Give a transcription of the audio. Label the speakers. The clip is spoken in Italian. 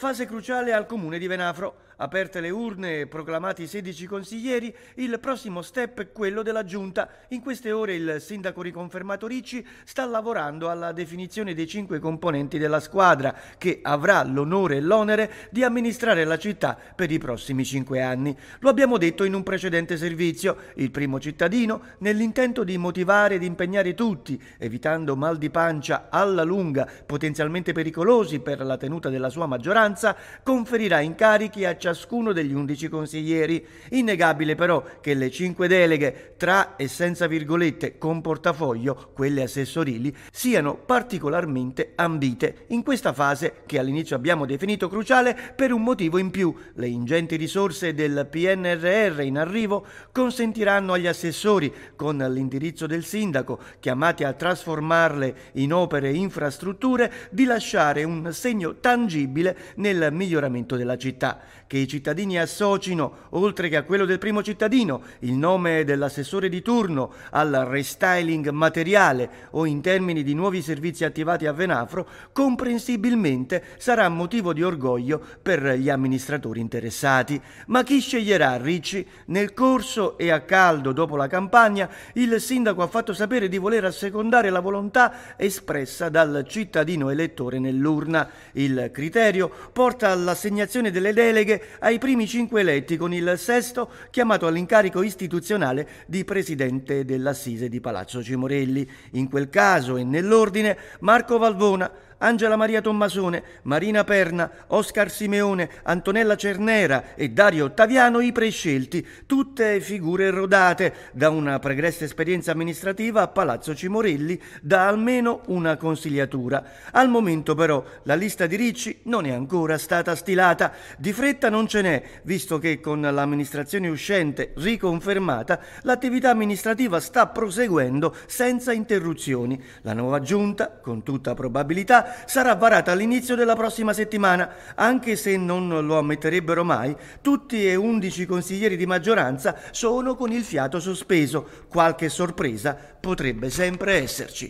Speaker 1: Fase cruciale al comune di Venafro. Aperte le urne e proclamati 16 consiglieri, il prossimo step è quello della giunta. In queste ore il sindaco riconfermato Ricci sta lavorando alla definizione dei cinque componenti della squadra che avrà l'onore e l'onere di amministrare la città per i prossimi cinque anni. Lo abbiamo detto in un precedente servizio, il primo cittadino, nell'intento di motivare ed impegnare tutti, evitando mal di pancia alla lunga, potenzialmente pericolosi per la tenuta della sua maggioranza, maggioranza conferirà incarichi a ciascuno degli undici consiglieri. Innegabile però che le cinque deleghe, tra e senza virgolette, con portafoglio, quelle assessorili, siano particolarmente ambite in questa fase che all'inizio abbiamo definito cruciale per un motivo in più. Le ingenti risorse del PNRR in arrivo consentiranno agli assessori, con l'indirizzo del sindaco, chiamati a trasformarle in opere e infrastrutture, di lasciare un segno tangibile nel miglioramento della città, che i cittadini associno, oltre che a quello del primo cittadino, il nome dell'assessore di turno al restyling materiale o in termini di nuovi servizi attivati a Venafro, comprensibilmente sarà motivo di orgoglio per gli amministratori interessati. Ma chi sceglierà Ricci? Nel corso e a caldo dopo la campagna, il sindaco ha fatto sapere di voler assecondare la volontà espressa dal cittadino elettore nell'urna. Il criterio porta all'assegnazione delle deleghe ai primi cinque eletti, con il sesto chiamato all'incarico istituzionale di presidente dell'Assise di Palazzo Cimorelli. In quel caso e nell'ordine Marco Valvona, Angela Maria Tommasone, Marina Perna, Oscar Simeone, Antonella Cernera e Dario Ottaviano i prescelti, tutte figure rodate da una pregressa esperienza amministrativa a Palazzo Cimorelli da almeno una consigliatura. Al momento però la lista di Ricci non è ancora stata stilata, di fretta non ce n'è, visto che con l'amministrazione uscente riconfermata l'attività amministrativa sta proseguendo senza interruzioni. La nuova giunta, con tutta probabilità, sarà varata all'inizio della prossima settimana, anche se non lo ammetterebbero mai, tutti e undici consiglieri di maggioranza sono con il fiato sospeso. Qualche sorpresa potrebbe sempre esserci.